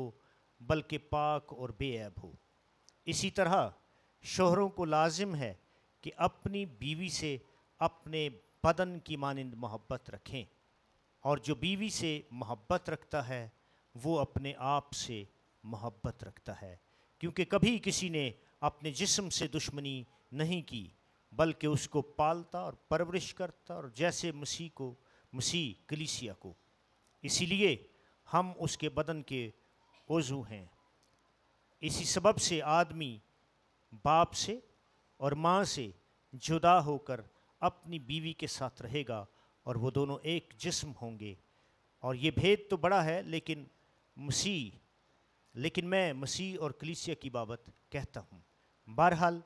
बल्कि पाक और बेऐब हो इसी तरह शोहरों को लाजिम है कि अपनी बीवी से अपने बदन की मानंद मोहब्बत रखें और जो बीवी से मोहब्बत रखता है वो अपने आप से मोहब्बत रखता है क्योंकि कभी किसी ने अपने जिस्म से दुश्मनी नहीं की बल्कि उसको पालता और परवरिश करता और जैसे मसीह को मसीह कलीसिया को इसीलिए हम उसके बदन के वजू हैं इसी सबब से आदमी बाप से और माँ से जुदा होकर अपनी बीवी के साथ रहेगा और वो दोनों एक जिस्म होंगे और ये भेद तो बड़ा है लेकिन मसीह लेकिन मैं मसीह और कलीसिया की बाबत कहता हूँ बहरहाल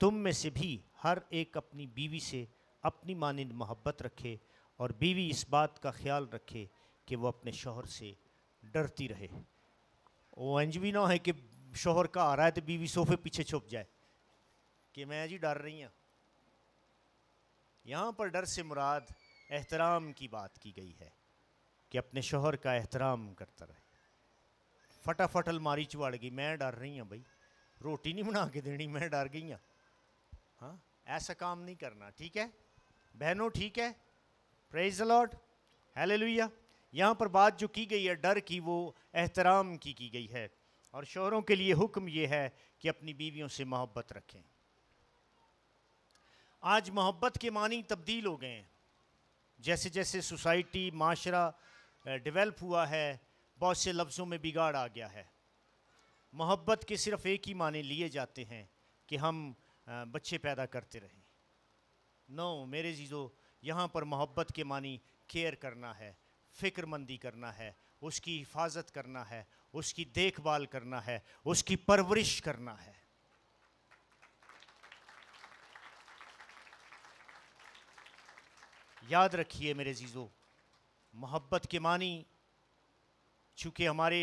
तुम में से भी हर एक अपनी बीवी से अपनी मानंद मोहब्बत रखे और बीवी इस बात का ख्याल रखे कि वो अपने शोहर से डरती रहे वो इंज भी ना है कि शोहर का आ रहा है तो बीवी सोफे पीछे छुप जाए कि मैं जी डर रही हूँ यहाँ पर डर से मुराद एहतराम की बात की गई है कि अपने शोहर का एहतराम करता रहे फटाफट अलमारी चुवाड़ गई मैं डर रही हूँ भाई रोटी नहीं बना के देनी मैं डर गई हाँ हाँ ऐसा काम नहीं करना ठीक है बहनों ठीक है प्रेज द लॉर्ड हालेलुया यहाँ पर बात जो की गई है डर की वो एहतराम की की गई है और शोहरों के लिए हुक्म ये है कि अपनी बीवियों से मोहब्बत रखें आज मोहब्बत के मानी तब्दील हो गए हैं जैसे जैसे सोसाइटी माशरा डेवलप हुआ है बहुत से लफ्ज़ों में बिगाड़ आ गया है मोहब्बत के सिर्फ एक ही माने लिए जाते हैं कि हम बच्चे पैदा करते रहें नौ मेरे जीजो यहाँ पर मोहब्बत के मानी केयर करना है फ़िक्रमंदी करना है उसकी हिफाजत करना है उसकी देखभाल करना है उसकी परवरिश करना है याद रखिए मेरे जीजो मोहब्बत के मानी चूँकि हमारे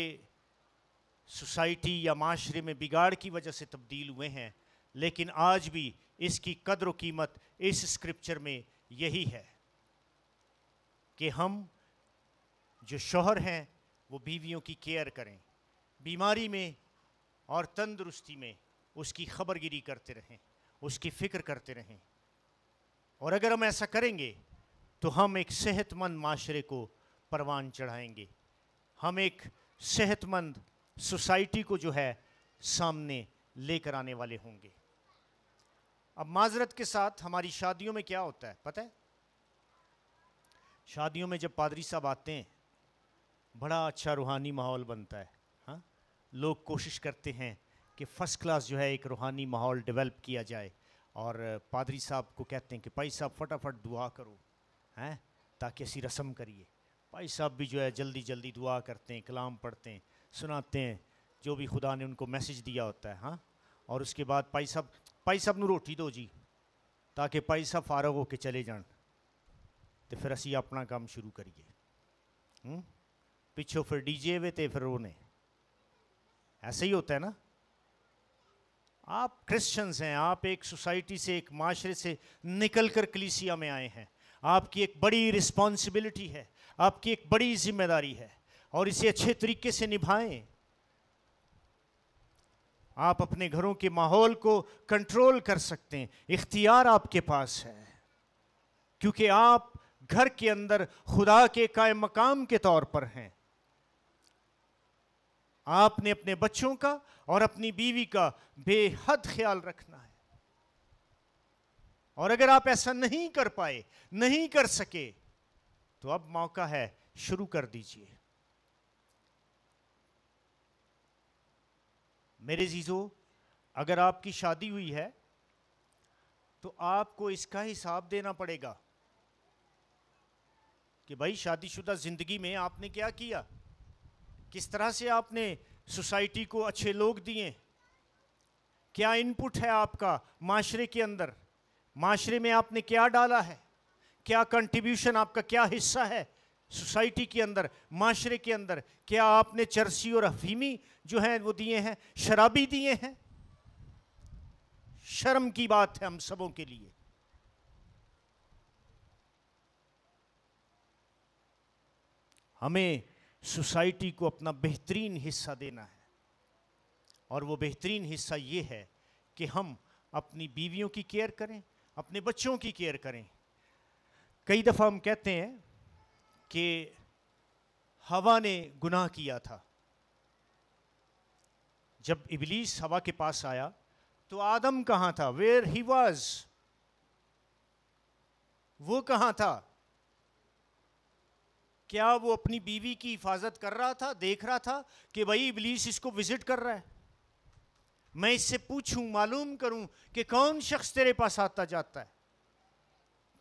सोसाइटी या माशरे में बिगाड़ की वजह से तब्दील हुए हैं लेकिन आज भी इसकी कदर कीमत इस स्क्रिप्चर में यही है कि हम जो शोहर हैं वो बीवियों की केयर करें बीमारी में और तंदुरुस्ती में उसकी खबरगिरी करते रहें उसकी फ़िक्र करते रहें और अगर हम ऐसा करेंगे तो हम एक सेहतमंद माशरे को परवान चढ़ाएंगे हम एक सेहतमंद सोसाइटी को जो है सामने लेकर आने वाले होंगे अब माजरत के साथ हमारी शादियों में क्या होता है पता है शादियों में जब पादरी साहब आते हैं बड़ा अच्छा रूहानी माहौल बनता है हाँ लोग कोशिश करते हैं कि फ़र्स्ट क्लास जो है एक रूहानी माहौल डेवलप किया जाए और पादरी साहब को कहते हैं कि भाई साहब फटाफट दुआ करो हैं ताकि ऐसी रस्म करिए भाई साहब भी जो है जल्दी जल्दी दुआ करते हैं कलाम पढ़ते हैं सुनाते हैं जो भी खुदा ने उनको मैसेज दिया होता है हाँ और उसके बाद भाई साहब भाई साहब ਨੂੰ ਰੋਟੀ ਦਿਓ ਜੀ ਤਾਂ ਕਿ ਭਾਈ ਸਾਹਿਬ ਫਾਰਗ ਹੋ ਕੇ ਚਲੇ ਜਾਣ ਤੇ ਫਿਰ ਅਸੀਂ ਆਪਣਾ ਕੰਮ ਸ਼ੁਰੂ ਕਰੀਏ ਹੂੰ वे तो फिर ਵੇ ऐसे ही होता है ना आप क्रिश्चियंस हैं आप एक सोसाइटी से एक माशरे से निकल कर कलीसिया में आए हैं आपकी एक बड़ी रिस्पॉन्सिबिलिटी है आपकी एक बड़ी जिम्मेदारी है और इसे अच्छे तरीके से निभाएं आप अपने घरों के माहौल को कंट्रोल कर सकते हैं इख्तियार आपके पास है क्योंकि आप घर के अंदर खुदा के कायम मकाम के तौर पर हैं आपने अपने बच्चों का और अपनी बीवी का बेहद ख्याल रखना है और अगर आप ऐसा नहीं कर पाए नहीं कर सके तो अब मौका है शुरू कर दीजिए मेरे जीजो अगर आपकी शादी हुई है तो आपको इसका हिसाब देना पड़ेगा कि भाई शादीशुदा ज़िंदगी में आपने क्या किया किस तरह से आपने सोसाइटी को अच्छे लोग दिए क्या इनपुट है आपका माशरे के अंदर माशरे में आपने क्या डाला है क्या कंट्रीब्यूशन आपका क्या हिस्सा है सोसाइटी के अंदर माशरे के अंदर क्या आपने चर्सी और अफीमी जो हैं वो दिए हैं शराबी दिए हैं शर्म की बात है हम सबों के लिए हमें सोसाइटी को अपना बेहतरीन हिस्सा देना है और वो बेहतरीन हिस्सा ये है कि हम अपनी बीवियों की केयर करें अपने बच्चों की केयर करें कई दफ़ा हम कहते हैं कि हवा ने गुनाह किया था जब इबलीस हवा के पास आया तो आदम कहां था वेयर ही वॉज वो कहां था क्या वो अपनी बीवी की हिफाजत कर रहा था देख रहा था कि भाई इबलीस इसको विजिट कर रहा है मैं इससे पूछूं मालूम करूं कि कौन शख्स तेरे पास आता जाता है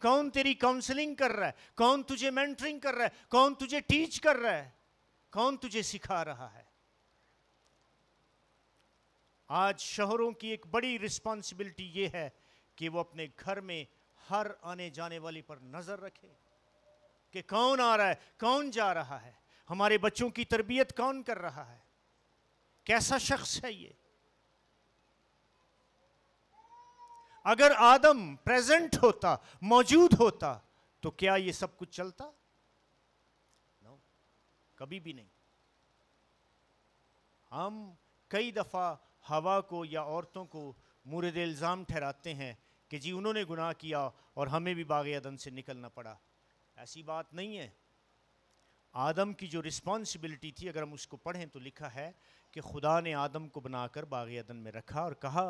कौन तेरी काउंसलिंग कर रहा है कौन तुझे मेंटरिंग कर रहा है कौन तुझे टीच कर रहा है कौन तुझे सिखा रहा है आज शहरों की एक बड़ी रिस्पॉन्सिबिलिटी यह है कि वो अपने घर में हर आने जाने वाले पर नज़र रखे कि कौन आ रहा है कौन जा रहा है हमारे बच्चों की तरबियत कौन कर रहा है कैसा शख्स है ये अगर आदम प्रेजेंट होता मौजूद होता तो क्या ये सब कुछ चलता नो no, कभी भी नहीं हम कई दफ़ा हवा को या औरतों को मुरद इल्ज़ाम ठहराते हैं कि जी उन्होंने गुनाह किया और हमें भी बागन से निकलना पड़ा ऐसी बात नहीं है आदम की जो रिस्पॉन्सिबिलिटी थी अगर हम उसको पढ़ें तो लिखा है कि खुदा ने आदम को बनाकर बाग अदन में रखा और कहा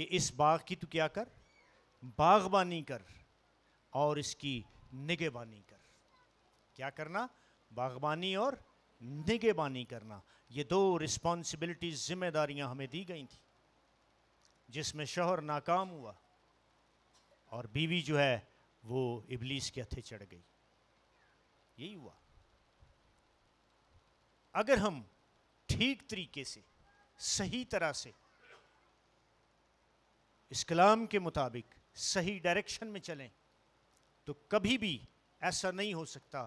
कि इस बाग की तू क्या कर बागबानी कर और इसकी निगेबानी कर क्या करना बागबानी और निगेबानी करना ये दो रिस्पॉन्सिबिलिटी जिम्मेदारियां हमें दी गई थी जिसमें शोहर नाकाम हुआ और बीवी जो है वो इबलीस के हथे चढ़ गई यही हुआ अगर हम ठीक तरीके से सही तरह से इस कलाम के मुताबिक सही डायरेक्शन में चलें तो कभी भी ऐसा नहीं हो सकता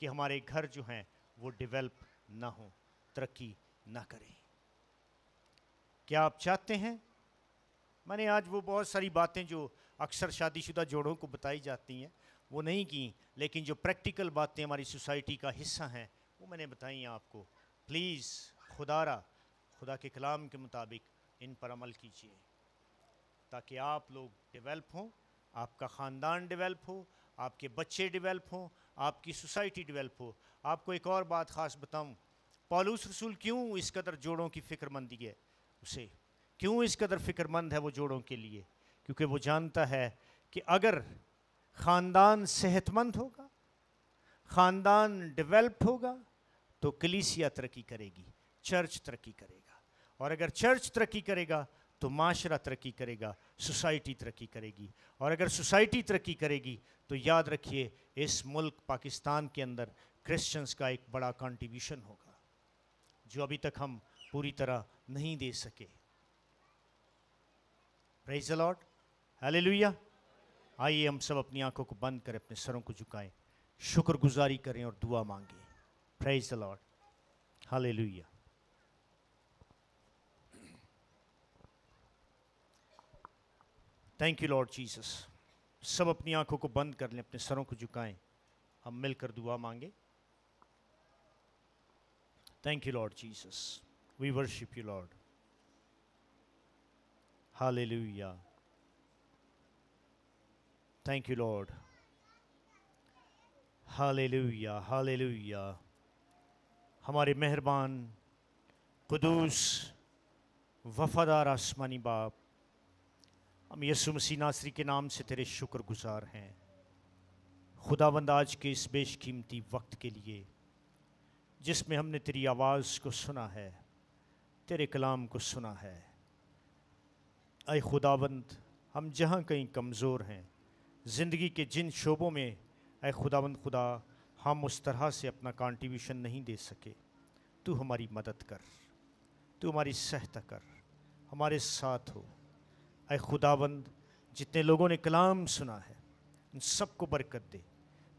कि हमारे घर जो हैं वो डेवलप ना हो तरक्की ना करें क्या आप चाहते हैं मैंने आज वो बहुत सारी बातें जो अक्सर शादीशुदा जोड़ों को बताई जाती हैं वो नहीं की लेकिन जो प्रैक्टिकल बातें हमारी सोसाइटी का हिस्सा हैं वो मैंने बताई हैं आपको प्लीज़ खुदारा खुदा के कलाम के मुताबिक इन पर अमल कीजिए ताकि आप लोग डेवलप हों आपका ख़ानदान डेवलप हो आपके बच्चे डेवलप हों आपकी सोसाइटी डेवलप हो आपको एक और बात ख़ास बताऊं पालूस रसूल क्यों इस कदर जोड़ों की फ़िक्रमंदी है उसे क्यों इस कदर फ़िक्रमंद है वो जोड़ों के लिए क्योंकि वो जानता है कि अगर ख़ानदान सेहतमंद होगा ख़ानदान डेवलप होगा तो कलीसिया तरक्की करेगी चर्च तरक्की करेगा और अगर चर्च तरक्की करेगा तो माशरा तरक्की करेगा सोसाइटी तरक्की करेगी और अगर सोसाइटी तरक्की करेगी तो याद रखिए इस मुल्क पाकिस्तान के अंदर क्रिश्चियंस का एक बड़ा कंट्रीब्यूशन होगा जो अभी तक हम पूरी तरह नहीं दे सके प्रेज लॉर्ड हालेलुया आइए हम सब अपनी आंखों को बंद करें अपने सरों को झुकाएं शुक्रगुजारी करें और दुआ मांगें praise the Lord hallelujah thank you Lord Jesus सब अपनी आंखों को बंद कर लें अपने सरों को झुकाएं हम मिलकर दुआ मांगे thank you Lord Jesus we worship you Lord hallelujah thank you Lord hallelujah hallelujah हमारे मेहरबान कुदूस वफादार आसमानी बाप हम यसु मसीह नासरी के नाम से तेरे शुक्रगुजार हैं खुदाबंद आज के इस बेश कीमती वक्त के लिए जिसमें हमने तेरी आवाज़ को सुना है तेरे कलाम को सुना है अय खुदाबंद हम जहाँ कहीं कमज़ोर हैं ज़िंदगी के जिन शोबों में अय खुदाबंद खुदा हम उस तरह से अपना कंट्रीब्यूशन नहीं दे सके तू हमारी मदद कर तू हमारी सहायता कर हमारे साथ हो अय खुदाबंद जितने लोगों ने कलाम सुना है उन सबको बरकत दे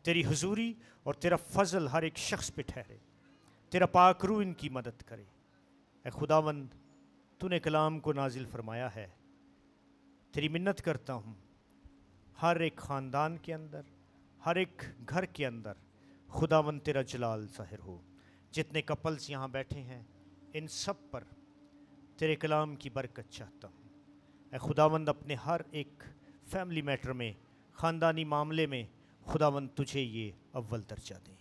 तेरी हजूरी और तेरा फजल हर एक शख्स पे ठहरे तेरा पाकरू इनकी मदद करे ए खुदाबंद तूने कलाम को नाजिल फरमाया है तेरी मिन्नत करता हूँ हर एक ख़ानदान के अंदर हर एक घर के अंदर खुदावंद तेरा जलाल ज़ाहिर हो जितने कपल्स यहाँ बैठे हैं इन सब पर तेरे कलाम की बरकत चाहता हूँ खुदावंद अपने हर एक फैमिली मैटर में ख़ानदानी मामले में खुदावंद तुझे ये अव्वल दर्जा दें